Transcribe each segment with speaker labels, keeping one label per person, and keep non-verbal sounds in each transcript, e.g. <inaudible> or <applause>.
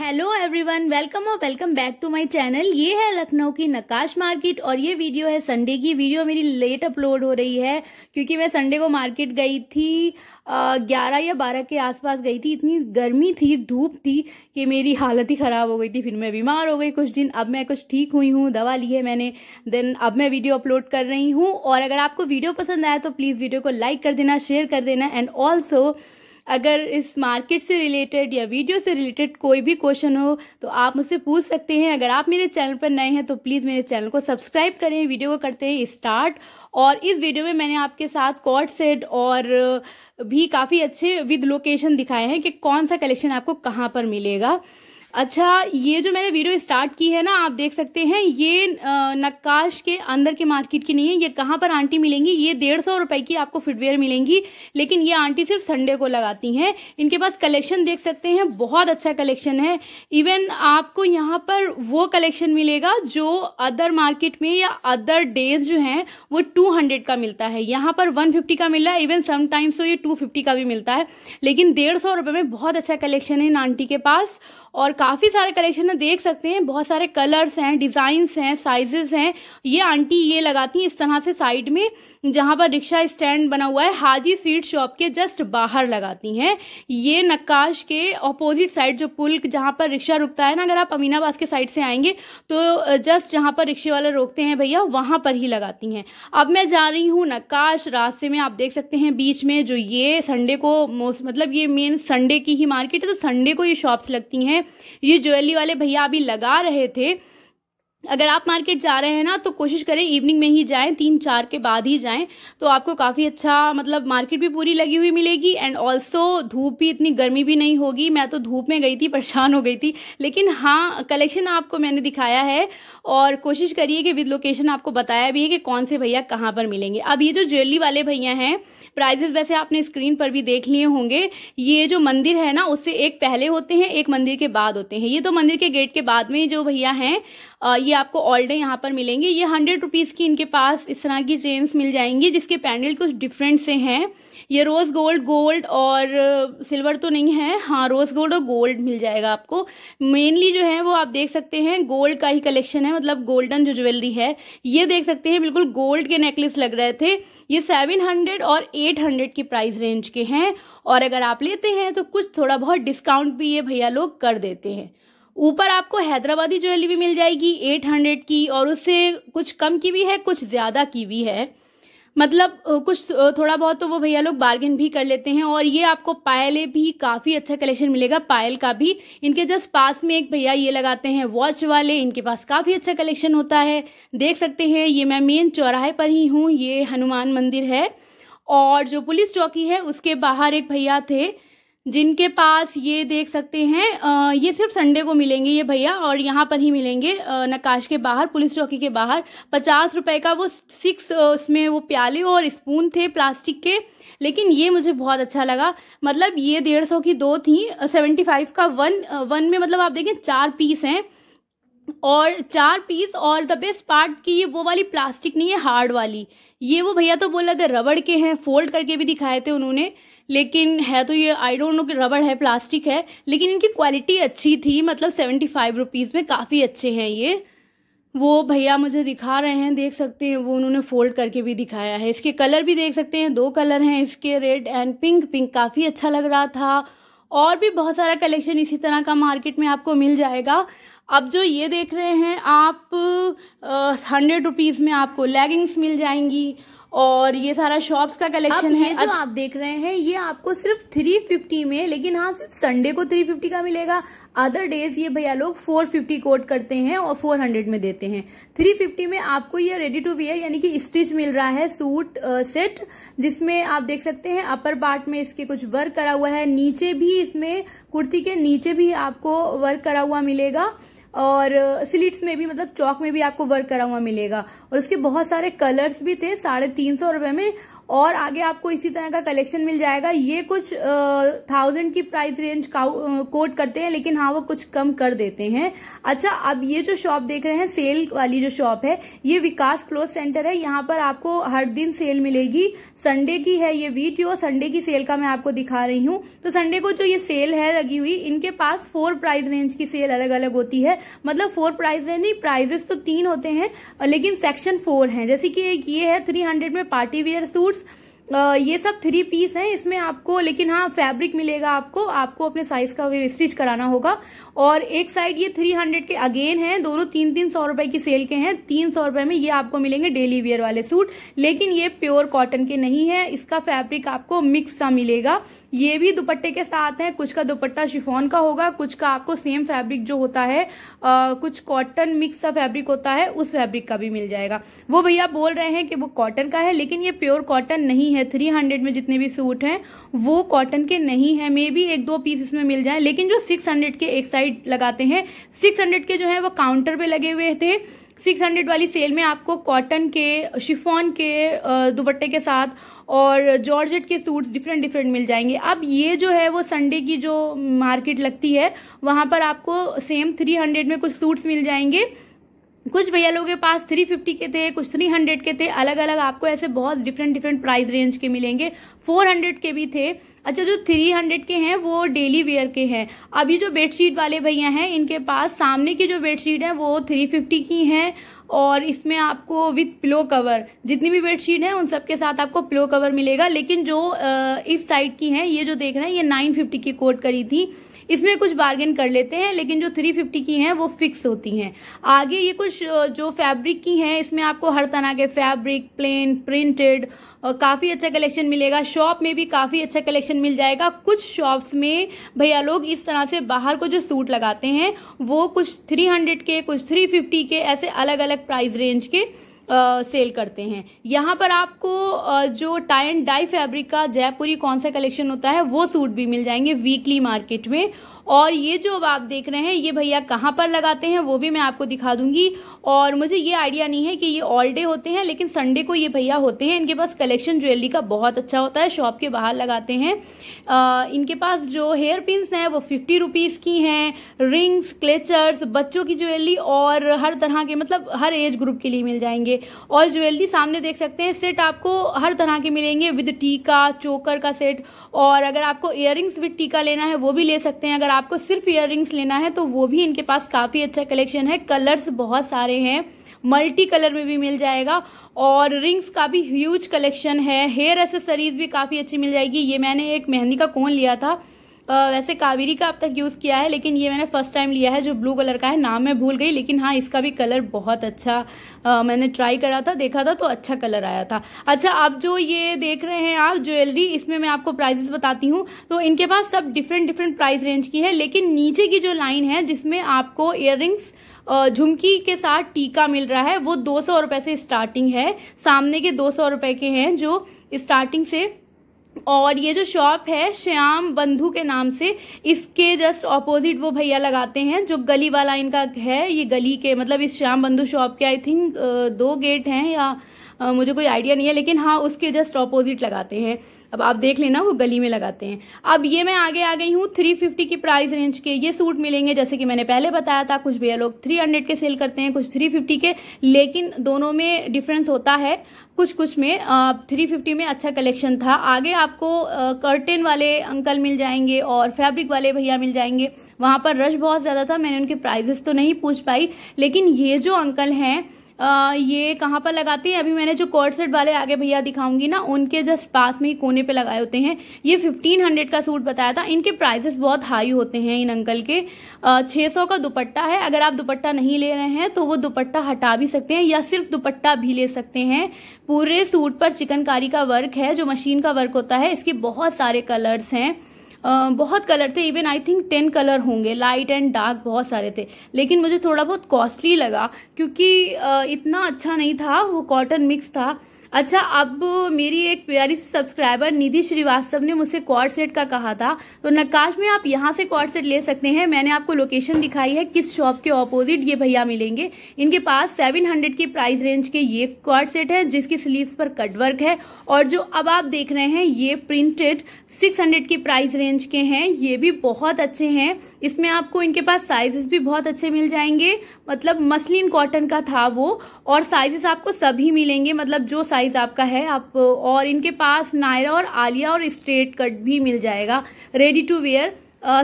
Speaker 1: hello everyone welcome और welcome back to my channel ये है लखनऊ की नकाश मार्केट और ये वीडियो है संडे की वीडियो मेरी लेट अपलोड हो रही है क्योंकि मैं संडे को मार्केट गई थी ग्यारह या बारह के आसपास गई थी इतनी गर्मी थी धूप थी कि मेरी हालत ही ख़राब हो गई थी फिर मैं बीमार हो गई कुछ दिन अब मैं कुछ ठीक हुई हूँ दवा ली है मैंने देन अब मैं वीडियो अपलोड कर रही हूँ और अगर आपको वीडियो पसंद आया तो प्लीज़ वीडियो को लाइक कर देना शेयर कर देना एंड ऑल्सो अगर इस मार्केट से रिलेटेड या वीडियो से रिलेटेड कोई भी क्वेश्चन हो तो आप मुझसे पूछ सकते हैं अगर आप मेरे चैनल पर नए हैं तो प्लीज़ मेरे चैनल को सब्सक्राइब करें वीडियो को करते हैं स्टार्ट और इस वीडियो में मैंने आपके साथ कॉट सेट और भी काफ़ी अच्छे विद लोकेशन दिखाए हैं कि कौन सा कलेक्शन आपको कहाँ पर मिलेगा अच्छा ये जो मैंने वीडियो स्टार्ट की है ना आप देख सकते हैं ये नक्काश के अंदर के मार्केट की नहीं है ये कहाँ पर आंटी मिलेंगी ये डेढ़ सौ रुपए की आपको फुटवेयर मिलेंगी लेकिन ये आंटी सिर्फ संडे को लगाती हैं इनके पास कलेक्शन देख सकते हैं बहुत अच्छा कलेक्शन है इवन आपको यहाँ पर वो कलेक्शन मिलेगा जो अदर मार्केट में या अदर डेज जो है वो टू हंड्रेड का मिलता है यहाँ पर वन फिफ्टी का मिल रहा है इवन समाइम्स तो ये टू फिफ्टी का भी मिलता है लेकिन डेढ़ सौ में बहुत अच्छा कलेक्शन है इन आंटी के पास और काफ़ी सारे कलेक्शन है देख सकते हैं बहुत सारे कलर्स हैं डिज़ाइंस हैं साइजेस हैं ये आंटी ये लगाती हैं इस तरह से साइड में जहाँ पर रिक्शा स्टैंड बना हुआ है हाजी स्वीट शॉप के जस्ट बाहर लगाती हैं ये नक्काश के अपोजिट साइड जो पुल जहाँ पर रिक्शा रुकता है ना अगर आप अमीनाबाद के साइड से आएंगे तो जस्ट जहाँ पर रिक्शे वाले रोकते हैं भैया वहाँ पर ही लगाती हैं अब मैं जा रही हूँ नक्काश रास्ते में आप देख सकते हैं बीच में जो ये संडे को मोस्ट मतलब ये मेन संडे की ही मार्केट है तो संडे को ये शॉप्स लगती हैं ये ज्वेलरी वाले भैया अभी लगा रहे थे अगर आप मार्केट जा रहे हैं ना तो कोशिश करें इवनिंग में ही जाएं तीन चार के बाद ही जाएं तो आपको काफ़ी अच्छा मतलब मार्केट भी पूरी लगी हुई मिलेगी एंड ऑल्सो धूप भी इतनी गर्मी भी नहीं होगी मैं तो धूप में गई थी परेशान हो गई थी लेकिन हाँ कलेक्शन आपको मैंने दिखाया है और कोशिश करिए कि विद लोकेशन आपको बताया भी है कि कौन से भैया कहाँ पर मिलेंगे अब ये जो ज्वेलरी वाले भैया हैं प्राइजेस वैसे आपने स्क्रीन पर भी देख लिए होंगे ये जो मंदिर है ना उससे एक पहले होते हैं एक मंदिर के बाद होते हैं ये तो मंदिर के गेट के बाद में जो भैया हैं ये आपको ऑल डे यहाँ पर मिलेंगे ये हंड्रेड रुपीज़ की इनके पास इस तरह की चेन्स मिल जाएंगी जिसके पैंडल कुछ डिफरेंट से हैं ये रोज़ गोल्ड गोल्ड और सिल्वर तो नहीं है हाँ रोज़ गोल्ड और गोल्ड मिल जाएगा आपको मेनली जो है वो आप देख सकते हैं गोल्ड का ही कलेक्शन है मतलब गोल्डन जो ज्वेलरी है ये देख सकते हैं बिल्कुल गोल्ड के नेकलेस लग रहे थे ये 700 और 800 की प्राइस रेंज के हैं और अगर आप लेते हैं तो कुछ थोड़ा बहुत डिस्काउंट भी ये भैया लोग कर देते हैं ऊपर आपको हैदराबादी ज्वेलरी भी मिल जाएगी 800 की और उससे कुछ कम की भी है कुछ ज़्यादा की भी है मतलब कुछ थोड़ा बहुत तो वो भैया लोग बार्गेन भी कर लेते हैं और ये आपको पायले भी काफ़ी अच्छा कलेक्शन मिलेगा पायल का भी इनके जस्ट पास में एक भैया ये लगाते हैं वॉच वाले इनके पास काफ़ी अच्छा कलेक्शन होता है देख सकते हैं ये मैं मेन चौराहे पर ही हूँ ये हनुमान मंदिर है और जो पुलिस चौकी है उसके बाहर एक भैया थे जिनके पास ये देख सकते हैं ये सिर्फ संडे को मिलेंगे ये भैया और यहाँ पर ही मिलेंगे नकाश के बाहर पुलिस चौकी के बाहर पचास रुपए का वो सिक्स उसमें वो प्याले और स्पून थे प्लास्टिक के लेकिन ये मुझे बहुत अच्छा लगा मतलब ये डेढ़ सौ की दो थी सेवेंटी फाइव का वन वन में मतलब आप देखें चार पीस हैं और चार पीस और द बेस्ट पार्ट की ये वो वाली प्लास्टिक नहीं है हार्ड वाली ये वो भैया तो बोला थे रबड़ के हैं फोल्ड करके भी दिखाए थे उन्होंने लेकिन है तो ये आई डोंट नो कि रबड़ है प्लास्टिक है लेकिन इनकी क्वालिटी अच्छी थी मतलब सेवेंटी फाइव रुपीज़ में काफ़ी अच्छे हैं ये वो भैया मुझे दिखा रहे हैं देख सकते हैं वो उन्होंने फोल्ड करके भी दिखाया है इसके कलर भी देख सकते हैं दो कलर हैं इसके रेड एंड पिंक पिंक काफ़ी अच्छा लग रहा था और भी बहुत सारा कलेक्शन इसी तरह का मार्केट में आपको मिल जाएगा अब जो ये देख रहे हैं आप हंड्रेड रुपीज़ में आपको लेगिंग्स मिल जाएंगी और ये सारा शॉप्स का कलेक्शन है जो आप देख रहे हैं ये आपको सिर्फ थ्री फिफ्टी में लेकिन हाँ सिर्फ संडे को थ्री फिफ्टी का मिलेगा अदर डेज ये भैया लोग फोर फिफ्टी कोट करते हैं और फोर हंड्रेड में देते हैं थ्री फिफ्टी में आपको ये रेडी टू वियर यानी कि स्टिच मिल रहा है सूट आ, सेट जिसमें आप देख सकते हैं अपर पार्ट में इसके कुछ वर्क करा हुआ है नीचे भी इसमें कुर्ती के नीचे भी आपको वर्क करा हुआ मिलेगा और स्लीट्स में भी मतलब चौक में भी आपको वर्क करा हुआ मिलेगा और उसके बहुत सारे कलर्स भी थे साढ़े तीन सौ रुपये में और आगे आपको इसी तरह का कलेक्शन मिल जाएगा ये कुछ थाउजेंड की प्राइस रेंज कोट करते हैं लेकिन हाँ वो कुछ कम कर देते हैं अच्छा अब ये जो शॉप देख रहे हैं सेल वाली जो शॉप है ये विकास क्लोथ सेंटर है यहाँ पर आपको हर दिन सेल मिलेगी संडे की है ये वीट यो संडे की सेल का मैं आपको दिखा रही हूँ तो संडे को जो ये सेल है लगी हुई इनके पास फोर प्राइस रेंज की सेल अलग अलग होती है मतलब फोर प्राइस रेंज नहीं प्राइजेस तो तीन होते हैं लेकिन सेक्शन फोर है जैसे कि एक ये है थ्री हंड्रेड में पार्टी वेयर सूट ये सब थ्री पीस हैं इसमें आपको लेकिन हाँ फैब्रिक मिलेगा आपको आपको अपने साइज का स्टिच कराना होगा और एक साइड ये थ्री हंड्रेड के अगेन हैं दोनों तीन तीन सौ रुपए की सेल के हैं तीन सौ रुपए में ये आपको मिलेंगे डेली वेयर वाले सूट लेकिन ये प्योर कॉटन के नहीं है इसका फैब्रिक आपको मिक्स सा मिलेगा ये भी दुपट्टे के साथ है कुछ का दुपट्टा शिफोन का होगा कुछ का आपको सेम फैब्रिक जो होता है आ, कुछ कॉटन मिक्स का फैब्रिक होता है उस फैब्रिक का भी मिल जाएगा वो भैया बोल रहे हैं कि वो कॉटन का है लेकिन ये प्योर कॉटन नहीं है थ्री हंड्रेड में जितने भी सूट हैं वो कॉटन के नहीं है मे भी एक दो पीस इसमें मिल जाए लेकिन जो सिक्स हंड्रेड के एक साइड लगाते हैं सिक्स हंड्रेड के जो है वो काउंटर पे लगे हुए थे सिक्स हंड्रेड वाली सेल में आपको कॉटन के शिफॉन के दुपट्टे के साथ और जॉर्जेट के सूट्स डिफरेंट डिफरेंट मिल जाएंगे अब ये जो है वो संडे की जो मार्केट लगती है वहाँ पर आपको सेम थ्री हंड्रेड में कुछ सूट्स मिल जाएंगे कुछ भैया लोगों के पास 350 के थे कुछ 300 के थे अलग अलग आपको ऐसे बहुत डिफरेंट डिफरेंट प्राइस रेंज के मिलेंगे 400 के भी थे अच्छा जो 300 के हैं वो डेली वेयर के हैं अभी जो बेडशीट वाले भैया हैं इनके पास सामने की जो बेडशीट है वो 350 की हैं और इसमें आपको विथ पिलो कवर जितनी भी बेडशीट है उन सबके साथ आपको पिलो कवर मिलेगा लेकिन जो इस साइड की है ये जो देख रहे हैं ये नाइन फिफ्टी की कोट करी थी इसमें कुछ बार्गेन कर लेते हैं लेकिन जो थ्री फिफ्टी की हैं वो फिक्स होती हैं आगे ये कुछ जो फैब्रिक की हैं इसमें आपको हर तरह के फैब्रिक प्लेन प्रिंटेड काफ़ी अच्छा कलेक्शन मिलेगा शॉप में भी काफ़ी अच्छा कलेक्शन मिल जाएगा कुछ शॉप्स में भैया लोग इस तरह से बाहर को जो सूट लगाते हैं वो कुछ 300 के कुछ 350 के ऐसे अलग अलग प्राइस रेंज के आ, सेल करते हैं यहाँ पर आपको आ, जो टाई एंड डाई फैब्रिक का जयपुरी कौन सा कलेक्शन होता है वो सूट भी मिल जाएंगे वीकली मार्केट में और ये जो अब आप देख रहे हैं ये भैया कहाँ पर लगाते हैं वो भी मैं आपको दिखा दूंगी और मुझे ये आइडिया नहीं है कि ये ऑल डे होते हैं लेकिन संडे को ये भैया होते हैं इनके पास कलेक्शन ज्वेलरी का बहुत अच्छा होता है शॉप के बाहर लगाते हैं आ, इनके पास जो हेयर पिंस हैं वो फिफ्टी रुपीज़ की हैं रिंग्स क्लेचर्स बच्चों की ज्वेलरी और हर तरह के मतलब हर एज ग्रुप के लिए मिल जाएंगे और ज्वेलरी सामने देख सकते हैं सेट आपको हर तरह के मिलेंगे विद टीका चोकर का सेट और अगर आपको इयर विद टीका लेना है वो भी ले सकते हैं अगर आपको सिर्फ इयर लेना है तो वो भी इनके पास काफ़ी अच्छा कलेक्शन है कलर्स बहुत सारे रहे हैं मल्टी कलर में भी मिल जाएगा और रिंग्स का भी ह्यूज कलेक्शन है हेयर एसेसरीज भी काफ़ी अच्छी मिल जाएगी ये मैंने एक मेहंदी का कोन लिया था आ, वैसे कावेरी का अब तक यूज़ किया है लेकिन ये मैंने फर्स्ट टाइम लिया है जो ब्लू कलर का है नाम मैं भूल गई लेकिन हाँ इसका भी कलर बहुत अच्छा आ, मैंने ट्राई करा था देखा था तो अच्छा कलर आया था अच्छा आप जो ये देख रहे हैं आप ज्वेलरी इसमें मैं आपको प्राइजेस बताती हूँ तो इनके पास सब डिफरेंट डिफरेंट प्राइस रेंज की है लेकिन नीचे की जो लाइन है जिसमें आपको इयर झुमकी के साथ टीका मिल रहा है वो दो सौ रुपए से स्टार्टिंग है सामने के दो सौ रुपये के हैं जो स्टार्टिंग से और ये जो शॉप है श्याम बंधु के नाम से इसके जस्ट ऑपोजिट वो भैया लगाते हैं जो गली वाला इनका है ये गली के मतलब इस श्याम बंधु शॉप के आई थिंक दो गेट हैं या मुझे कोई आइडिया नहीं है लेकिन हाँ उसके जस्ट ऑपोजिट लगाते हैं अब आप देख लेना वो गली में लगाते हैं अब ये मैं आगे आ गई हूँ थ्री फिफ्टी की प्राइस रेंज के ये सूट मिलेंगे जैसे कि मैंने पहले बताया था कुछ भैया लोग थ्री हंड्रेड के सेल करते हैं कुछ थ्री फिफ्टी के लेकिन दोनों में डिफरेंस होता है कुछ कुछ में थ्री फिफ्टी में अच्छा कलेक्शन था आगे आपको कर्टेन वाले अंकल मिल जाएंगे और फैब्रिक वाले भैया मिल जाएंगे वहां पर रश बहुत ज़्यादा था मैंने उनके प्राइजेस तो नहीं पूछ पाई लेकिन ये जो अंकल हैं आ, ये कहाँ पर लगाती है अभी मैंने जो कोर्ट सेट वाले आगे भैया दिखाऊंगी ना उनके जस्ट पास में ही कोने पे लगाए होते हैं ये फिफ्टीन हंड्रेड का सूट बताया था इनके प्राइसेस बहुत हाई होते हैं इन अंकल के छः सौ का दुपट्टा है अगर आप दुपट्टा नहीं ले रहे हैं तो वो दुपट्टा हटा भी सकते हैं या सिर्फ दुपट्टा भी ले सकते हैं पूरे सूट पर चिकनकारी का वर्क है जो मशीन का वर्क होता है इसके बहुत सारे कलर्स हैं बहुत कलर थे even I think ten colour होंगे लाइट एंड डार्क बहुत सारे थे लेकिन मुझे थोड़ा बहुत कॉस्टली लगा क्योंकि इतना अच्छा नहीं था वो कॉटन मिक्स था अच्छा अब मेरी एक प्यारी सी सब्सक्राइबर निधि श्रीवास्तव ने मुझसे क्वार सेट का कहा था तो नक्काश में आप यहाँ से क्वार सेट ले सकते हैं मैंने आपको लोकेशन दिखाई है किस शॉप के ऑपोजिट ये भैया मिलेंगे इनके पास 700 के प्राइस रेंज के ये क्वार सेट है जिसकी स्लीव्स पर कट वर्क है और जो अब आप देख रहे हैं ये प्रिंटेड सिक्स के प्राइस रेंज के हैं ये भी बहुत अच्छे हैं इसमें आपको इनके पास साइजेस भी बहुत अच्छे मिल जाएंगे मतलब मसलिन कॉटन का था वो और साइजेस आपको सभी मिलेंगे मतलब जो साइज आपका है आप और इनके पास नायरा और आलिया और स्ट्रेट कट भी मिल जाएगा रेडी टू वेयर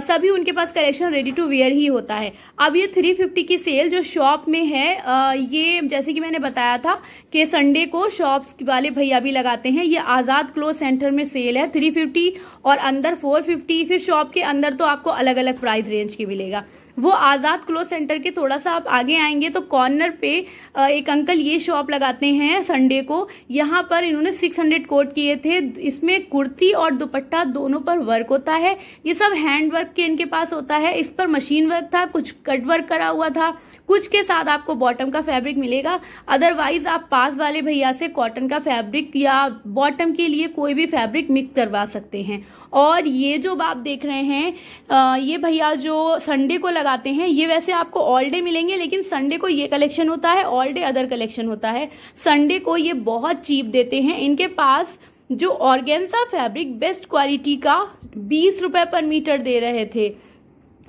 Speaker 1: सभी उनके पास कलेक्शन रेडी टू वेयर ही होता है अब ये थ्री फिफ्टी की सेल जो शॉप में है आ, ये जैसे कि मैंने बताया था कि संडे को शॉप्स वाले भैया भी लगाते हैं ये आज़ाद क्लोथ सेंटर में सेल है थ्री फिफ्टी और अंदर फोर फिफ्टी फिर शॉप के अंदर तो आपको अलग अलग प्राइस रेंज की मिलेगा वो आज़ाद क्लोथ सेंटर के थोड़ा सा आप आगे आएंगे तो कॉर्नर पे एक अंकल ये शॉप लगाते हैं संडे को यहाँ पर इन्होंने 600 कोट किए थे इसमें कुर्ती और दुपट्टा दोनों पर वर्क होता है ये सब हैंड वर्क के इनके पास होता है इस पर मशीन वर्क था कुछ कट वर्क करा हुआ था कुछ के साथ आपको बॉटम का फैब्रिक मिलेगा अदरवाइज आप पास वाले भैया से कॉटन का फैब्रिक या बॉटम के लिए कोई भी फैब्रिक मिक्स करवा सकते हैं और ये जो आप देख रहे हैं ये भैया जो संडे को लगा आते हैं ये वैसे आपको ऑल डे मिलेंगे लेकिन संडे को ये कलेक्शन होता है ऑल डे अदर कलेक्शन होता है संडे को ये बहुत चीप देते हैं इनके पास जो ऑर्गेन्सा फैब्रिक बेस्ट क्वालिटी का बीस रुपए पर मीटर दे रहे थे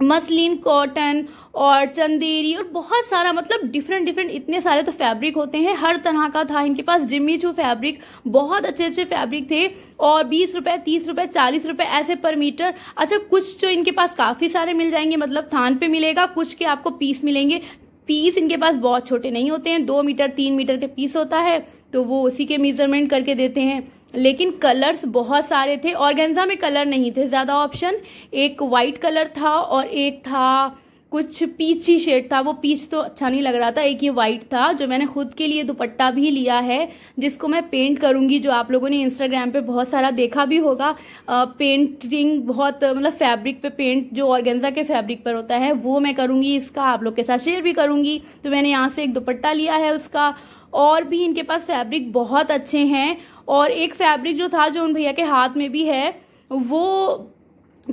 Speaker 1: मसलिन कॉटन और चंदेरी और बहुत सारा मतलब डिफरेंट डिफरेंट इतने सारे तो फैब्रिक होते हैं हर तरह का था इनके पास जिम्मी चू फैब्रिक बहुत अच्छे अच्छे फैब्रिक थे और बीस रुपए तीस रुपए चालीस रुपए ऐसे पर मीटर अच्छा कुछ जो इनके पास काफी सारे मिल जाएंगे मतलब थान पे मिलेगा कुछ के आपको पीस मिलेंगे पीस इनके पास बहुत छोटे नहीं होते हैं दो मीटर तीन मीटर के पीस होता है तो वो उसी के मेजरमेंट करके देते हैं लेकिन कलर्स बहुत सारे थे ऑर्गेन्जा में कलर नहीं थे ज़्यादा ऑप्शन एक वाइट कलर था और एक था कुछ पीच ही शेड था वो पीच तो अच्छा नहीं लग रहा था एक ये वाइट था जो मैंने खुद के लिए दुपट्टा भी लिया है जिसको मैं पेंट करूंगी जो आप लोगों ने इंस्टाग्राम पे बहुत सारा देखा भी होगा आ, पेंटिंग बहुत मतलब फैब्रिक पे पेंट जो ऑर्गेन्जा के फैब्रिक पर होता है वो मैं करूंगी इसका आप लोग के साथ शेयर भी करूंगी तो मैंने यहाँ से एक दुपट्टा लिया है उसका और भी इनके पास फैब्रिक बहुत अच्छे हैं और एक फैब्रिक जो था जो उन भैया के हाथ में भी है वो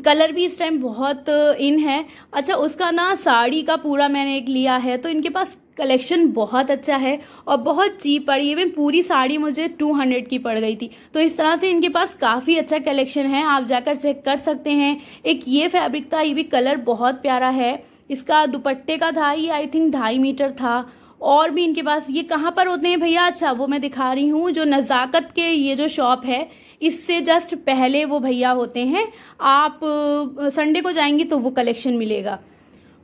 Speaker 1: कलर भी इस टाइम बहुत इन है अच्छा उसका ना साड़ी का पूरा मैंने एक लिया है तो इनके पास कलेक्शन बहुत अच्छा है और बहुत चीप पड़ी मैं पूरी साड़ी मुझे 200 की पड़ गई थी तो इस तरह से इनके पास काफ़ी अच्छा कलेक्शन है आप जाकर चेक कर सकते हैं एक ये फैब्रिक था ये भी कलर बहुत प्यारा है इसका दुपट्टे का था ये आई थिंक ढाई मीटर था और भी इनके पास ये कहाँ पर होते हैं भैया अच्छा वो मैं दिखा रही हूँ जो नज़ाकत के ये जो शॉप है इससे जस्ट पहले वो भैया होते हैं आप संडे को जाएंगे तो वो कलेक्शन मिलेगा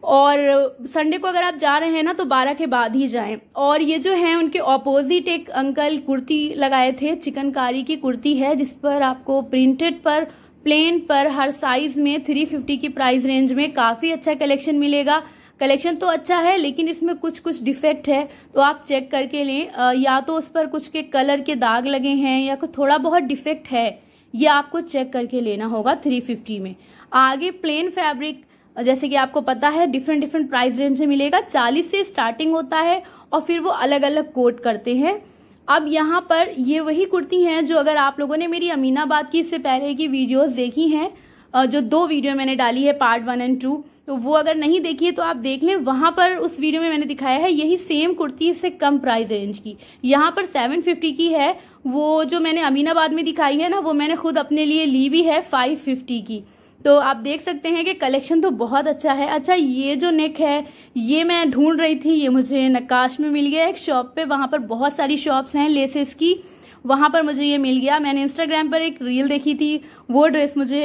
Speaker 1: और संडे को अगर आप जा रहे हैं ना तो बारह के बाद ही जाएं और ये जो है उनके ऑपोजिट एक अंकल कुर्ती लगाए थे चिकनकारी की कुर्ती है जिस पर आपको प्रिंटेड पर प्लेन पर हर साइज में 350 की प्राइस रेंज में काफ़ी अच्छा कलेक्शन मिलेगा कलेक्शन तो अच्छा है लेकिन इसमें कुछ कुछ डिफेक्ट है तो आप चेक करके लें या तो उस पर कुछ के कलर के दाग लगे हैं या कुछ थोड़ा बहुत डिफेक्ट है ये आपको चेक करके लेना होगा थ्री फिफ्टी में आगे प्लेन फैब्रिक जैसे कि आपको पता है डिफरेंट डिफरेंट प्राइस रेंज में मिलेगा चालीस से स्टार्टिंग होता है और फिर वो अलग अलग कोट करते हैं अब यहाँ पर ये वही कुर्ती हैं जो अगर आप लोगों ने मेरी अमीनाबाद की इससे पहले की वीडियोस देखी हैं जो दो वीडियो मैंने डाली है पार्ट वन एंड टू तो वो अगर नहीं देखी है तो आप देख लें वहाँ पर उस वीडियो में मैंने दिखाया है यही सेम कुर्ती इससे कम प्राइस रेंज की यहाँ पर सेवन फिफ्टी की है वो जो मैंने अमीनाबाद में दिखाई है ना वो मैंने खुद अपने लिए ली भी है फाइव फिफ्टी की तो आप देख सकते हैं कि कलेक्शन तो बहुत अच्छा है अच्छा ये जो नेक है ये मैं ढूंढ रही थी ये मुझे नक्काश में मिल गया एक शॉप पे वहाँ पर बहुत सारी शॉप्स हैं लेसेस की वहां पर मुझे ये मिल गया मैंने इंस्टाग्राम पर एक रील देखी थी वो ड्रेस मुझे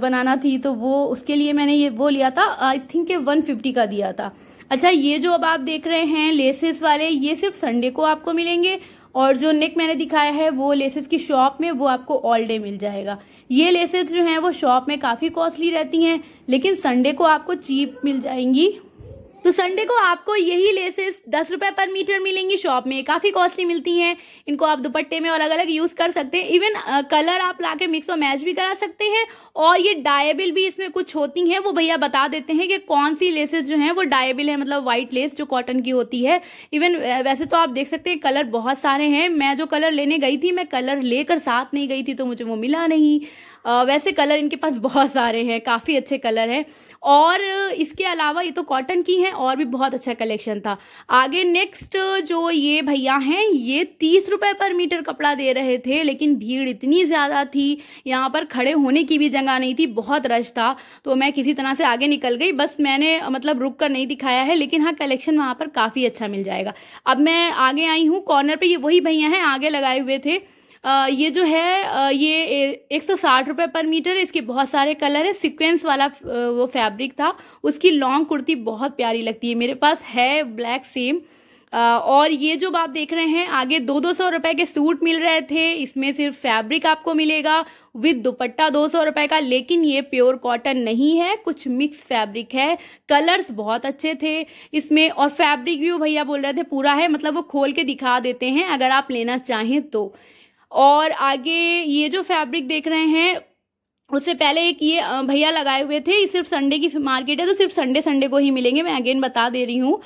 Speaker 1: बनाना थी तो वो उसके लिए मैंने ये वो लिया था आई थिंक ये वन फिफ्टी का दिया था अच्छा ये जो अब आप देख रहे हैं लेसेस वाले ये सिर्फ संडे को आपको मिलेंगे और जो नेक मैंने दिखाया है वो लेसेस की शॉप में वो आपको ऑल डे मिल जाएगा ये लेसेस जो हैं वो शॉप में काफ़ी कॉस्टली रहती हैं लेकिन संडे को आपको चीप मिल जाएंगी तो संडे को आपको यही लेसेस दस रुपए पर मीटर मिलेंगी शॉप में काफी कॉस्टली मिलती हैं इनको आप दुपट्टे में और अलग अलग यूज कर सकते हैं इवन कलर आप लाके मिक्स और मैच भी करा सकते हैं और ये डायबिल भी इसमें कुछ होती हैं वो भैया बता देते हैं कि कौन सी लेसेस जो है वो डायबिल है मतलब व्हाइट लेस जो कॉटन की होती है इवन वैसे तो आप देख सकते हैं कलर बहुत सारे हैं मैं जो कलर लेने गई थी मैं कलर लेकर साथ नहीं गई थी तो मुझे वो मिला नहीं वैसे कलर इनके पास <laughs> बहुत सारे हैं काफी अच्छे कलर हैं और इसके अलावा ये तो कॉटन की हैं और भी बहुत अच्छा कलेक्शन था आगे नेक्स्ट जो ये भैया हैं ये तीस रुपये पर मीटर कपड़ा दे रहे थे लेकिन भीड़ इतनी ज़्यादा थी यहाँ पर खड़े होने की भी जगह नहीं थी बहुत रश था तो मैं किसी तरह से आगे निकल गई बस मैंने मतलब रुक कर नहीं दिखाया है लेकिन हाँ कलेक्शन वहाँ पर काफ़ी अच्छा मिल जाएगा अब मैं आगे आई हूँ कॉर्नर पर ये वही भैया हैं आगे लगाए हुए थे ये जो है ये एक सौ साठ रुपये पर मीटर इसके बहुत सारे कलर है सिक्वेंस वाला वो फैब्रिक था उसकी लॉन्ग कुर्ती बहुत प्यारी लगती है मेरे पास है ब्लैक सेम और ये जो आप देख रहे हैं आगे दो दो सौ रुपए के सूट मिल रहे थे इसमें सिर्फ फैब्रिक आपको मिलेगा विद दुपट्टा दो सौ रुपए का लेकिन ये प्योर कॉटन नहीं है कुछ मिक्स फैब्रिक है कलर्स बहुत अच्छे थे इसमें और फैब्रिक भी वो भैया बोल रहे थे पूरा है मतलब वो खोल के दिखा देते हैं अगर आप लेना चाहें तो और आगे ये जो फैब्रिक देख रहे हैं उससे पहले एक ये भैया लगाए हुए थे सिर्फ संडे की मार्केट है तो सिर्फ संडे संडे को ही मिलेंगे मैं अगेन बता दे रही हूँ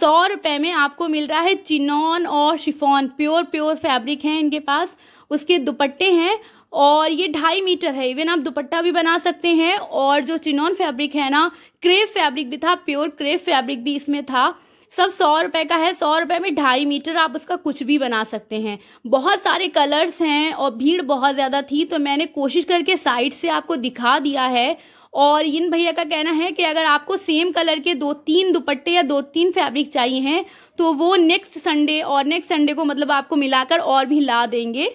Speaker 1: सौ रुपए में आपको मिल रहा है चिनॉन और शिफॉन प्योर प्योर फैब्रिक है इनके पास उसके दुपट्टे हैं और ये ढाई मीटर है इवन आप दुपट्टा भी बना सकते हैं और जो चिनॉन फैब्रिक है ना क्रेफ फैब्रिक भी था प्योर क्रेफ फैब्रिक भी इसमें था सब सौ रुपए का है सौ रुपए में ढाई मीटर आप उसका कुछ भी बना सकते हैं बहुत सारे कलर्स हैं और भीड़ बहुत ज़्यादा थी तो मैंने कोशिश करके साइड से आपको दिखा दिया है और इन भैया का कहना है कि अगर आपको सेम कलर के दो तीन दुपट्टे या दो तीन फैब्रिक चाहिए हैं तो वो नेक्स्ट संडे और नेक्स्ट संडे को मतलब आपको मिलाकर और भी ला देंगे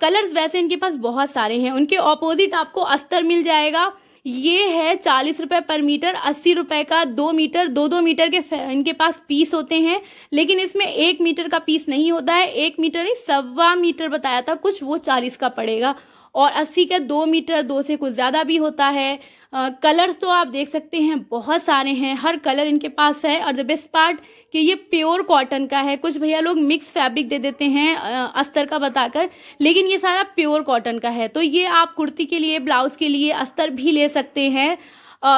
Speaker 1: कलर्स वैसे इनके पास बहुत सारे हैं उनके ऑपोजिट आपको अस्तर मिल जाएगा ये है चालीस रुपए पर मीटर अस्सी रुपए का दो मीटर दो दो मीटर के इनके पास पीस होते हैं लेकिन इसमें एक मीटर का पीस नहीं होता है एक मीटर ही सवा मीटर बताया था कुछ वो चालीस का पड़ेगा और 80 का दो मीटर दो से कुछ ज़्यादा भी होता है कलर्स uh, तो आप देख सकते हैं बहुत सारे हैं हर कलर इनके पास है और द बेस्ट पार्ट कि ये प्योर कॉटन का है कुछ भैया लोग मिक्स फैब्रिक दे देते हैं अस्तर का बताकर लेकिन ये सारा प्योर कॉटन का है तो ये आप कुर्ती के लिए ब्लाउज के लिए अस्तर भी ले सकते हैं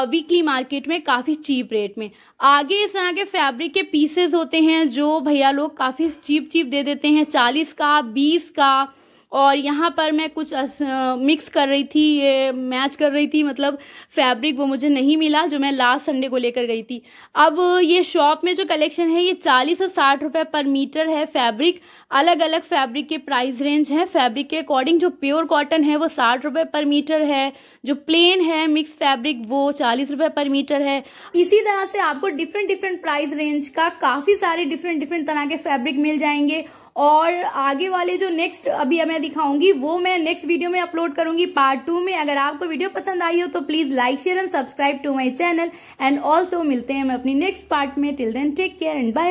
Speaker 1: वीकली मार्केट में काफ़ी चीप रेट में आगे इस तरह के फैब्रिक के पीसेस होते हैं जो भैया लोग काफ़ी चीप चीप दे देते हैं चालीस का बीस का और यहाँ पर मैं कुछ मिक्स कर रही थी ये मैच कर रही थी मतलब फैब्रिक वो मुझे नहीं मिला जो मैं लास्ट संडे को लेकर गई थी अब ये शॉप में जो कलेक्शन है ये चालीस से साठ रुपये पर मीटर है फैब्रिक अलग अलग फैब्रिक के प्राइस रेंज है फैब्रिक के अकॉर्डिंग जो प्योर कॉटन है वो साठ रुपये पर मीटर है जो प्लेन है मिक्स फैब्रिक वो चालीस रुपये पर मीटर है इसी तरह से आपको डिफरेंट डिफरेंट प्राइस रेंज का काफ़ी सारे डिफरेंट डिफरेंट तरह के फैब्रिक मिल जाएंगे और आगे वाले जो नेक्स्ट अभी मैं दिखाऊंगी वो मैं नेक्स्ट वीडियो में अपलोड करूंगी पार्ट टू में अगर आपको वीडियो पसंद आई हो तो please like share and subscribe to my channel and also मिलते हैं मैं अपनी नेक्स्ट पार्ट में till then take care and bye